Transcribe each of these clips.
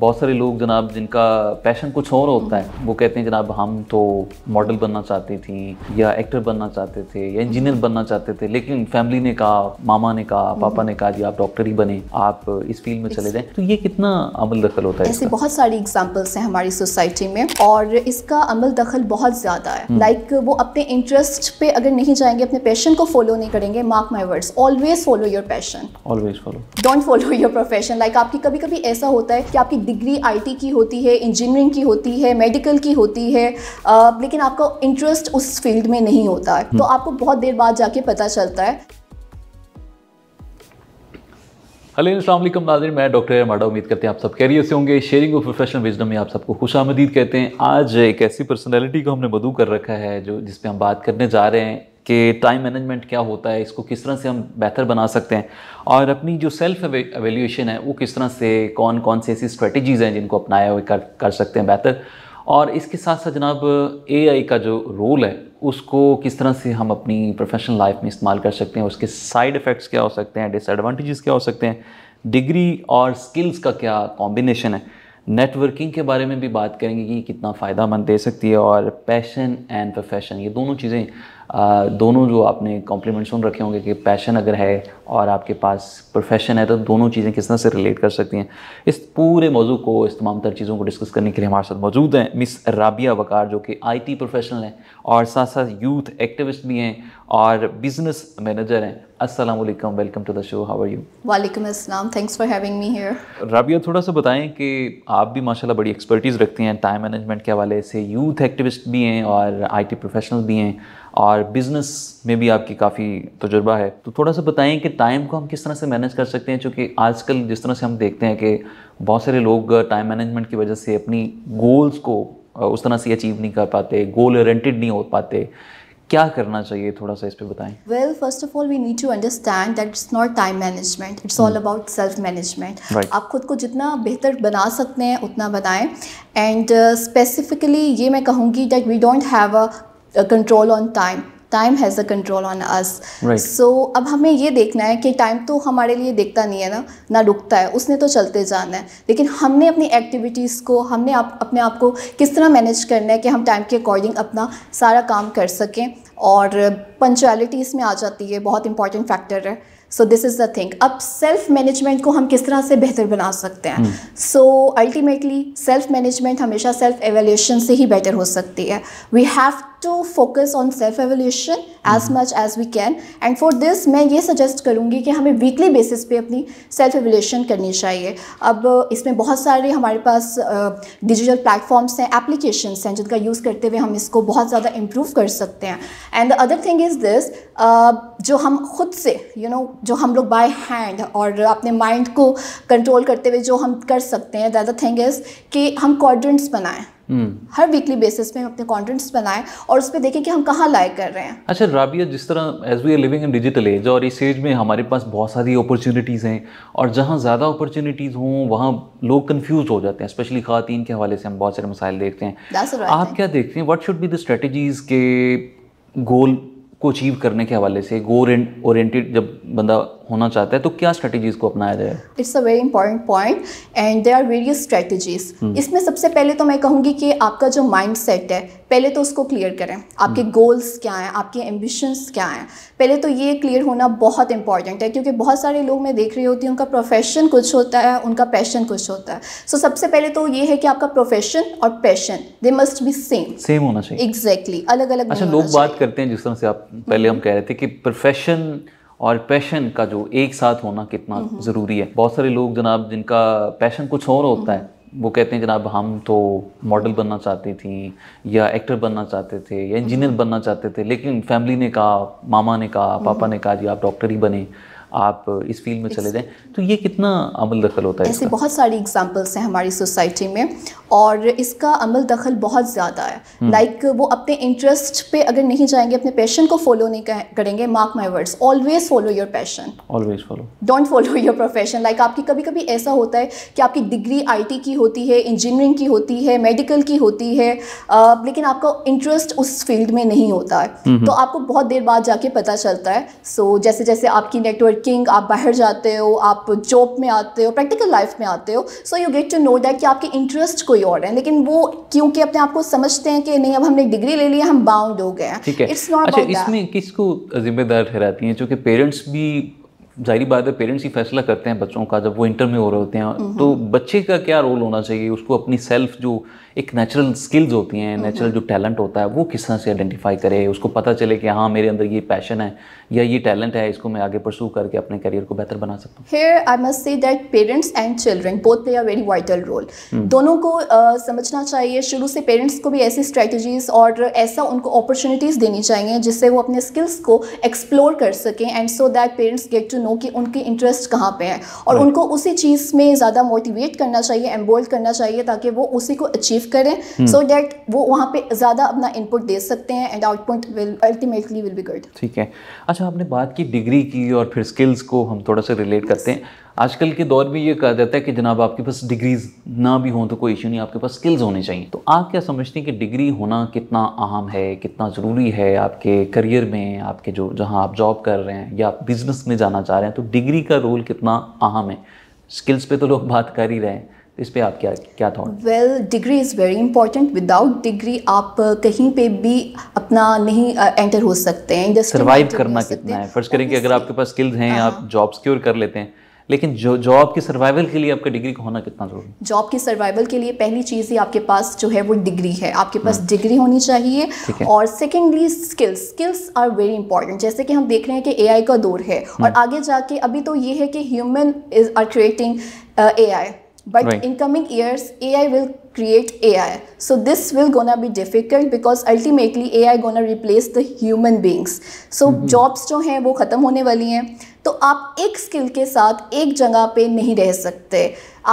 बहुत सारे लोग जनाब जिनका पैशन कुछ और होता है वो कहते हैं जनाब हम तो मॉडल बनना चाहते थी या एक्टर बनना चाहते थे या इंजीनियर बनना चाहते थे लेकिन फैमिली ने कहा मामा ने कहा हम्म। पापा ने कहा जी आप डॉक्टर ही बने आप इस फील्ड में चले जाएं तो ये कितना अमल दखल होता है ऐसी बहुत सारी एग्जाम्पल्स हैं हमारी सोसाइटी में और इसका अमल दखल बहुत ज़्यादा है लाइक हम्म। like, वो अपने इंटरेस्ट पे अगर नहीं जाएंगे अपने पैशन को फॉलो नहीं करेंगे mark my words always follow your passion always follow don't follow your profession like आपकी कभी कभी ऐसा होता है कि आपकी डिग्री आईटी की होती है इंजीनियरिंग की होती है मेडिकल की होती है आ, लेकिन आपका इंटरेस्ट उस फील्ड में नहीं होता है हम्म। तो आपको बहुत देर बाद जाके पता चलता है हेलो अल्लाम नाजिर मैं डॉक्टर माडा उम्मीद करते हैं आप सब कैरियर से होंगे शेयरिंग ऑफ प्रोफेशनल विजडम में आप सबको खुश आमदीद कहते हैं आज एक ऐसी पर्सनैलिटी को हमने मधु कर रखा है जो जिस हम बात करने जा रहे हैं कि टाइम मैनेजमेंट क्या होता है इसको किस तरह से हम बेहतर बना सकते हैं और अपनी जो सेल्फ एवेल्यूशन है वो किस तरह से कौन कौन सी ऐसी स्ट्रेटजीज़ हैं जिनको अपनाया हुए कर कर सकते हैं बेहतर और इसके साथ साथ जनाब ए का जो रोल है उसको किस तरह से हम अपनी प्रोफेशनल लाइफ में इस्तेमाल कर सकते हैं उसके साइड इफ़ेक्ट्स क्या हो सकते हैं डिसएडवांटेजेस क्या हो सकते हैं डिग्री और स्किल्स का क्या कॉम्बिनेशन है नेटवर्किंग के बारे में भी बात करेंगे कि कितना फ़ायदा मंद दे सकती है और पैशन एंड प्रोफेशन ये दोनों चीज़ें दोनों जो आपने कॉम्प्लीमेंट सुन रखे होंगे कि पैशन अगर है और आपके पास प्रोफेशन है तो दोनों चीज़ें किस तरह से रिलेट कर सकती हैं इस पूरे मौजू को इस तमाम तर चीज़ों को डिस्कस करने के लिए हमारे साथ मौजूद हैं मिस राबिया वकार जो कि आईटी प्रोफेशनल हैं और साथ साथ यूथ एक्टिविस्ट भी हैं और बिजनेस मैनेजर हैं अस्सलाम वालेकुम welcome to the show how are you वालेकुम अस्सलाम thanks for having me here Rabia थोड़ा सा बताएं कि आप भी माशाल्लाह बड़ी एक्सपर्टीज़ रखती हैं टाइम मैनेजमेंट के हवाले से यूथ एक्टिविस्ट भी हैं और आईटी प्रोफेशनल भी हैं और बिज़नेस में भी आपकी काफ़ी तजुर्बा है तो थोड़ा सा बताएं कि टाइम को हम किस तरह से मैनेज कर सकते हैं क्योंकि आजकल जिस तरह से हम देखते हैं कि बहुत सारे लोग टाइम मैनेजमेंट की वजह से अपनी गोल्स को उस तरह से अचीव नहीं कर पाते गोल रेंटेड नहीं हो पाते क्या करना चाहिए थोड़ा सा इस पर बताएं well first of all we need to understand that it's not time management it's all about self management आप खुद को जितना बेहतर बना सकते हैं उतना बनाएं एंड स्पेसिफिकली uh, ये मैं कहूँगी that we don't have a control on time time has a control on us so अब हमें ये देखना है कि टाइम तो हमारे लिए देखता नहीं है ना ना रुकता है उसने तो चलते जाना है लेकिन हमने अपनी एक्टिविटीज़ को हमने आप अपने आप को किस तरह मैनेज करना है कि हम टाइम के अकॉर्डिंग अपना सारा काम कर सकें और पंचुअलिटी इसमें आ जाती है बहुत इंपॉर्टेंट फैक्टर है so this is the thing अब सेल्फ मैनेजमेंट को हम किस तरह से बेहतर बना सकते हैं सो अल्टीमेटली सेल्फ मैनेजमेंट हमेशा सेल्फ एवेल्यूशन से ही बेटर हो सकती है we have to focus on self evaluation as much as we can and for this मैं ये सजेस्ट करूँगी कि हमें वीकली बेसिस पे अपनी सेल्फ एवेल्यूशन करनी चाहिए अब इसमें बहुत सारे हमारे पास डिजिटल प्लेटफॉर्म्स हैं एप्लीकेशंस हैं जिनका यूज़ करते हुए हम इसको बहुत ज़्यादा इम्प्रूव कर सकते हैं and the other thing is this जो हम खुद से यू you नो know, जो हम लोग बाय हैंड और अपने माइंड को कंट्रोल करते हुए जो हम कर सकते हैं दैट द थिंग इज़ कि हम क्वाड्रेंट्स बनाएं Hmm. हर वीकली बेसिस पे हम अपने कॉन्टेंट्स बनाएं और उस पर देखें कि हम कहाँ लाइक कर रहे हैं अच्छा राबिया जिस तरह as we are living in digital age और इस एज में हमारे पास बहुत सारी अपॉर्चुनिटीज़ हैं और जहाँ ज़्यादा अपॉर्चुनिटीज़ हों वहाँ लोग कन्फ्यूज हो जाते हैं स्पेशली खातन के हवाले से हम बहुत सारे मसाइल देखते हैं right आप thing. क्या देखते हैं वट शुड बी द के गोल को अचीव करने के हवाले से गोल ओरिएंटेड जब बंदा होना चाहता है तो क्या स्ट्रेटेजीज को अपनाया जाए it's a very important point and there are various strategies इसमें सबसे पहले तो मैं कहूँगी कि आपका जो माइंड सेट है पहले तो उसको क्लियर करें आपके गोल्स हम्म। क्या हैं आपके एम्बिशंस क्या हैं पहले तो ये क्लियर होना बहुत इंपॉर्टेंट है क्योंकि बहुत सारे लोग मैं देख रही होती हूँ उनका प्रोफेशन कुछ होता है उनका पैशन कुछ होता है सो so, सबसे पहले तो ये है कि आपका प्रोफेशन और passion they must be same same होना चाहिए एग्जैक्टली exactly, अलग अलग अच्छा लोग बात करते हैं जिस तरह से आप हम्म। पहले हम कह रहे थे कि प्रोफेशन और पैशन का जो एक साथ होना कितना हम्म, हम्म। ज़रूरी है बहुत सारे लोग जनाब जिनका पैशन कुछ और होता है हम्म। वो कहते हैं जनाब हम तो मॉडल बनना चाहती थी या एक्टर बनना चाहते थे या इंजीनियर बनना चाहते थे लेकिन फैमिली ने कहा मामा ने कहा पापा ने कहा जी आप डॉक्टर ही बने आप इस फील्ड में चले जाएं तो ये कितना अमल दखल होता है ऐसे बहुत सारी एग्जाम्पल्स हैं हमारी सोसाइटी में और इसका अमल दखल बहुत ज़्यादा है लाइक हम्म। like, वो अपने इंटरेस्ट पे अगर नहीं जाएंगे अपने पैशन को फॉलो नहीं करेंगे mark my words always follow your passion always follow don't follow your profession like आपकी कभी कभी ऐसा होता है कि आपकी डिग्री आई की होती है इंजीनियरिंग की होती है मेडिकल की होती है आ, लेकिन आपका इंटरेस्ट उस फील्ड में नहीं होता है तो आपको बहुत देर बाद जाके पता चलता है सो so, जैसे जैसे आपकी नेटवर्क वर्किंग आप बाहर जाते हो आप जॉब में आते हो प्रैक्टिकल लाइफ में आते हो so you get to know that कि आपके इंटरेस्ट कोई और है लेकिन वो क्योंकि अपने आप को समझते हैं कि नहीं अब हमने डिग्री ले ली है हम बाउंड हो गए हैं इट्स नॉट अच्छा इसमें किसको जिम्मेदार ठहराती हैं क्योंकि पेरेंट्स भी जाहिर बात है पेरेंट्स ही फैसला करते हैं बच्चों का जब वो इंटर में हो रहे होते हैं हम्म, तो हम्म। बच्चे का क्या रोल होना चाहिए उसको अपनी सेल्फ जो एक नेचुरल स्किल्स होती हैं नेचुरल जो टैलेंट होता है वो किस तरह से आइडेंटिफाई करे उसको पता चले कि हाँ मेरे अंदर ये पैशन है या ये टैलेंट है इसको मैं आगे परसू करके अपने करियर को बेहतर बना सकता हूँ here I must say that parents and children both play a very vital role दोनों को uh, समझना चाहिए शुरू से पेरेंट्स को भी ऐसी स्ट्रैटेजीज और ऐसा उनको अपॉर्चुनिटीज़ देनी चाहिए जिससे वो अपने स्किल्स को एक्सप्लोर कर सकें and so that parents get to know कि उनके इंटरेस्ट कहाँ पर हैं और right. उनको उसी चीज़ में ज़्यादा मोटिवेट करना चाहिए एम्बोल्ड करना चाहिए ताकि वो उसी को अचीव अचीव करें सो hmm. डैट वो वहाँ पे ज़्यादा अपना इनपुट दे सकते हैं and output will ultimately will be good ठीक है अच्छा आपने बात की डिग्री की और फिर स्किल्स को हम थोड़ा सा रिलेट yes. करते हैं आजकल के दौर में ये कहा जाता है कि जनाब आपके पास डिग्रीज ना भी हों तो कोई इशू नहीं आपके पास स्किल्स होने चाहिए तो आप क्या समझते हैं कि डिग्री होना कितना अहम है कितना ज़रूरी है आपके करियर में आपके जो जहाँ आप जॉब कर रहे हैं या आप बिज़नेस में जाना चाह रहे हैं तो डिग्री का रोल कितना अहम है स्किल्स पे तो लोग बात कर ही रहे हैं इस पे आप क्या क्या था well degree is very important without degree आप uh, कहीं पे भी अपना नहीं एंटर uh, हो सकते हैं सर्वाइव करना कितना है फर्स्ट करें कि अगर आपके पास स्किल्स हैं हाँ। आप जॉब सिक्योर कर लेते हैं लेकिन जो जॉब की सर्वाइवल के लिए आपका डिग्री को होना कितना जरूरी है जॉब की सर्वाइवल के लिए पहली चीज़ ही आपके पास जो है वो डिग्री है आपके पास डिग्री हम्म। होनी चाहिए और secondly skills skills are very important जैसे कि हम देख रहे हैं कि एआई का दौर है और हम्म। आगे जाके अभी तो ये है कि human is are creating AI but right. in coming years ai will create ai so this will gonna be difficult because ultimately ai gonna replace the human beings so mm -hmm. jobs jo hain wo khatam hone wali hain तो आप एक skill के साथ एक जगह पे नहीं रह सकते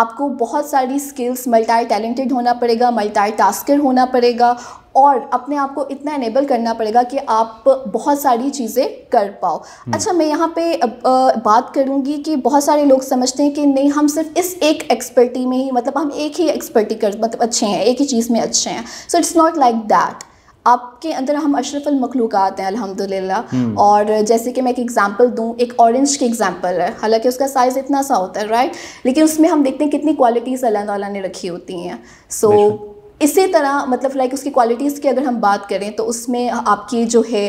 आपको बहुत सारी स्किल्स मल्टी टैलेंटेड होना पड़ेगा मल्टी टास्कर होना पड़ेगा और अपने आप को इतना इनेबल करना पड़ेगा कि आप बहुत सारी चीज़ें कर पाओ हम्म। अच्छा मैं यहाँ पे बात करूँगी कि बहुत सारे लोग समझते हैं कि नहीं हम सिर्फ इस एक एक्सपर्टी में ही मतलब हम एक ही एक्सपर्टी कर मतलब अच्छे हैं एक ही चीज़ में अच्छे हैं so it's not like that आपके अंदर हम अशरफ अलमखलूक हैं अल्हम्दुलिल्लाह हम्म। और जैसे कि मैं एक एग्जांपल दूं एक ऑरेंज की एग्जांपल है हालांकि उसका साइज़ इतना सा होता है राइट लेकिन उसमें हम देखते हैं कितनी क्वालिटीज़ अल्लाह ताला ने रखी होती हैं सो so, इसी तरह मतलब लाइक उसकी क्वालिटीज़ की अगर हम बात करें तो उसमें आपकी जो है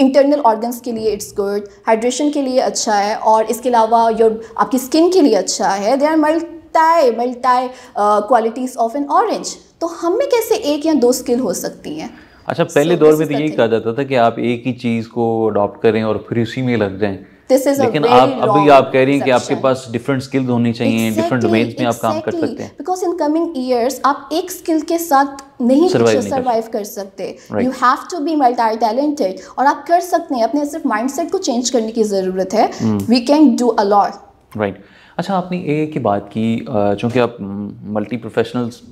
इंटरनल ऑर्गन्स के लिए इट्स गुड हाइड्रेशन के लिए अच्छा है और इसके अलावा योर आपकी स्किन के लिए अच्छा है they are multi multi qualities of an orange तो हम में कैसे एक या दो स्किल हो सकती हैं अच्छा पहले so, दौर में तो यही कहा जाता था कि आप एक ही चीज़ को अडॉप्ट करें और फिर उसी में लग जाएँ दिस इज लेकिन आप अभी आप कह रही हैं कि आपके पास डिफरेंट स्किल्स होनी चाहिए डिफरेंट डोमेन्स में आप काम कर सकते हैं बिकॉज इन कमिंग ईयर्स आप एक स्किल के साथ नहीं सर्वाइव कर सकते you have to be multi talented और आप कर सकते हैं अपने सिर्फ माइंडसेट को चेंज करने की ज़रूरत है we can do a lot right अच्छा आपने ए की बात की चूंकि आप मल्टी हम्म, प्रोफेशनल्स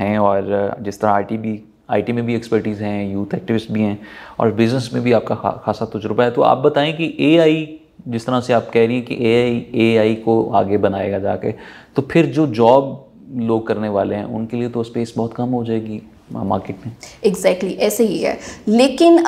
हैं और जिस तरह आर भी आईटी में भी एक्सपर्टीज़ हैं यूथ एक्टिविस्ट भी हैं और बिज़नेस में भी आपका खासा तजुर्बा है तो आप बताएं कि एआई जिस तरह से आप कह रही हैं कि एआई एआई को आगे बनाएगा जाके तो फिर जो जॉब लोग करने वाले हैं उनके लिए तो स्पेस बहुत कम हो जाएगी मार्केट में एग्जैक्टली exactly, ऐसे ही है लेकिन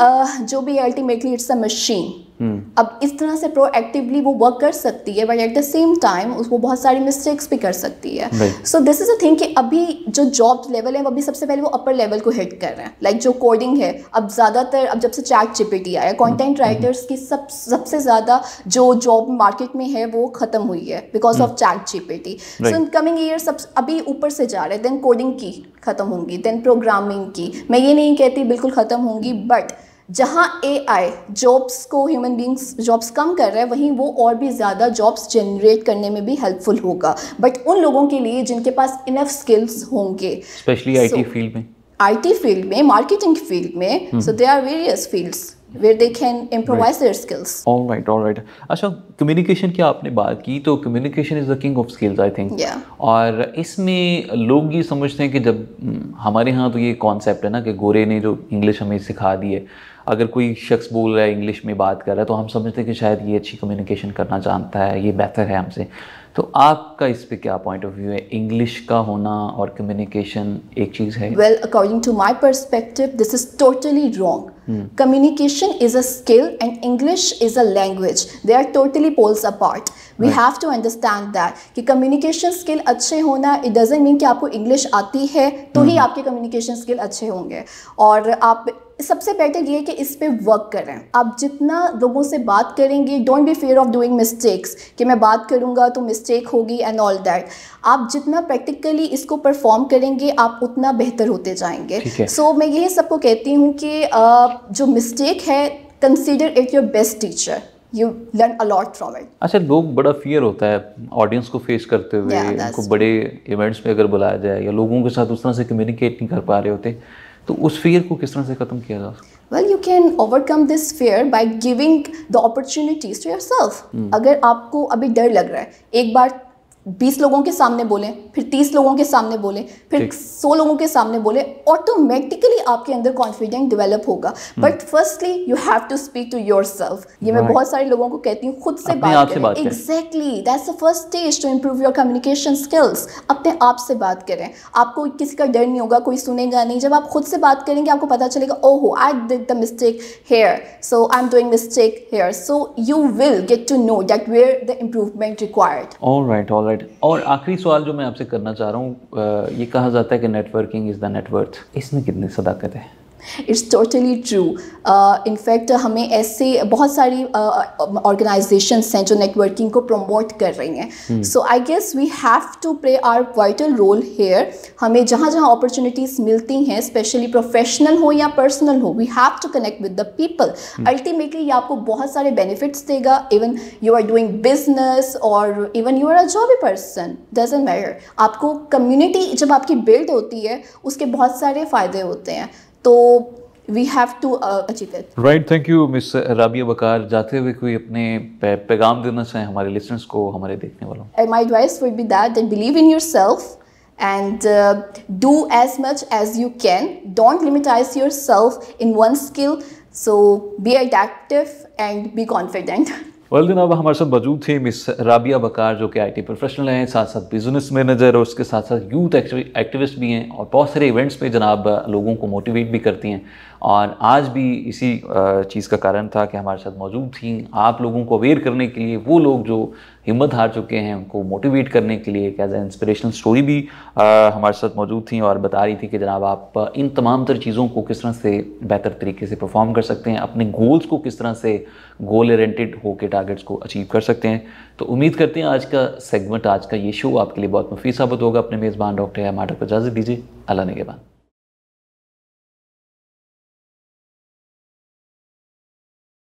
जो भी अल्टीमेटली इट्स अ मशीन हम्म। अब इस तरह से प्रोएक्टिवली वो वर्क कर सकती है but at the same time उसको बहुत सारी मिस्टेक्स भी कर सकती है so this is a thing कि अभी जो जॉब लेवल है वो अभी सबसे पहले वो अपर लेवल को हिट कर रहे हैं लाइक like जो कोडिंग है अब ज़्यादातर अब जब से चैट चिपिटी आया कंटेंट हम्म। राइटर्स हम्म। की सब सबसे ज़्यादा जो जॉब मार्केट में है वो ख़त्म हुई है because of ChatGPT so in coming year सब अभी ऊपर से जा रहे हैं देन कोडिंग की ख़त्म होंगी देन प्रोग्रामिंग की मैं ये नहीं कहती बिल्कुल ख़त्म होंगी बट जहाँ ए आई जॉब्स को ह्यूमन बींग्स जॉब्स कम कर रहा है वहीं वो और भी ज़्यादा जॉब्स जनरेट करने में भी हेल्पफुल होगा बट उन लोगों के लिए जिनके पास इनफ स्किल्स होंगे स्पेशली आईटी फील्ड में आईटी फील्ड में मार्केटिंग फील्ड में so they are various fields where they can improvise their skills skills. All right, all अच्छा कम्युनिकेशन की आपने बात की तो communication is the king of skills I think और इसमें लोग ये समझते हैं कि जब हमारे यहाँ तो ये कॉन्सेप्ट है ना कि गोरे ने जो इंग्लिश हमें सिखा दी है अगर कोई शख्स बोल रहा है इंग्लिश में बात कर रहा है तो हम समझते हैं कि शायद ये अच्छी कम्युनिकेशन करना जानता है ये बेहतर है हमसे तो आपका इस पे क्या पॉइंट ऑफ व्यू है इंग्लिश का होना और कम्युनिकेशन एक चीज़ है well according to my perspective this is totally wrong communication is a skill and English is a language they are totally poles apart we have to understand that कि communication skill अच्छे होना it doesn't mean कि आपको English आती है तो ही hmm. आपके कम्युनिकेशन स्किल अच्छे होंगे और आप सबसे बेटर ये कि इस पर वर्क करें आप जितना लोगों से बात करेंगे don't be fear of doing mistakes कि मैं बात करूँगा तो मिस्टेक होगी एंड ऑल दैट आप जितना प्रैक्टिकली इसको परफॉर्म करेंगे आप उतना बेहतर होते जाएंगे सो so, मैं यही सबको कहती हूँ कि जो मिस्टेक है consider it your best teacher you learn a lot from it अच्छा लोग बड़ा फियर होता है ऑडियंस को फेस करते हुए yeah, उनको बड़े इवेंट्स में अगर बुलाया जाए या लोगों के साथ उस तरह से कम्युनिकेट नहीं कर पा रहे होते तो उस फियर को किस तरह से ख़त्म किया जा सकता well you can overcome this fear by giving the opportunities to yourself अगर आपको अभी डर लग रहा है एक बार बीस लोगों के सामने बोले फिर तीस लोगों के सामने बोले फिर सौ लोगों के सामने बोले ऑटोमेटिकली आपके अंदर कॉन्फिडेंस डेवलप होगा but firstly you have to speak to yourself ये मैं बहुत सारे लोगों को कहती हूँ खुद से बात करें exactly that's the first stage to improve your communication skills अपने आप से बात करें आपको किसी का डर नहीं होगा कोई सुनेगा नहीं जब आप खुद से बात करेंगे आपको पता चलेगा ओ हो I did the mistake here so I am doing mistake here so you will get to know that where the improvement required alright right right. और आखिरी सवाल जो मैं आपसे करना चाह रहा हूँ ये कहा जाता है कि नेटवर्किंग इज़ द नेटवर्थ इसमें कितनी सदाकत है इट्स टोटली ट्रू इनफैक्ट हमें ऐसे बहुत सारी ऑर्गेनाइजेशंस uh, uh हैं जो नेटवर्किंग को प्रमोट कर रही हैं so I guess we have to play our vital role here हमें जहाँ जहाँ अपॉर्चुनिटीज़ मिलती हैं स्पेशली प्रोफेशनल हो या पर्सनल हो we have to connect with the people ultimately ये आपको बहुत सारे बेनिफिट्स देगा even you are doing business और even you are a jobby person doesn't matter आपको कम्युनिटी जब आपकी बिल्ड होती है उसके बहुत सारे फ़ायदे होते हैं तो we have to achieve it right thank you miss Rabia Baqar जाते हुए कोई अपने पे, पैगाम देना चाहें हमारे लिसनर्स को हमारे देखने वालों my advice would be that that believe in yourself and do as much as you can don't limitize yourself in one skill so be be and be confident वाल जनाब हमारे साथ मौजूद थे मिस राबिया बकार जो कि आईटी प्रोफेशनल हैं साथ साथ बिजनेस मैनेजर और उसके साथ साथ यूथ एक्टिविस्ट भी हैं और बहुत सारे इवेंट्स में जनाब लोगों को मोटिवेट भी करती हैं और आज भी इसी चीज़ का कारण था कि हमारे साथ मौजूद थी आप लोगों को अवेयर करने के लिए वो लोग जो हिम्मत हार चुके हैं उनको मोटिवेट करने के लिए एक एज इंस्पिरेशनल स्टोरी भी आ, हमारे साथ मौजूद थी और बता रही थी कि जनाब आप इन तमाम तर चीज़ों को किस तरह से बेहतर तरीके से परफॉर्म कर सकते हैं अपने गोल्स को किस तरह से गोल ओरेंटेड होकर टारगेट्स को अचीव कर सकते हैं तो उम्मीद करते हैं आज का सेगमेंट आज का ये शो आपके लिए बहुत मुफीद साबित होगा अपने मेज़बान डॉक्टर या माटर को इजाज़त दीजिए अल्लाह ने के बाद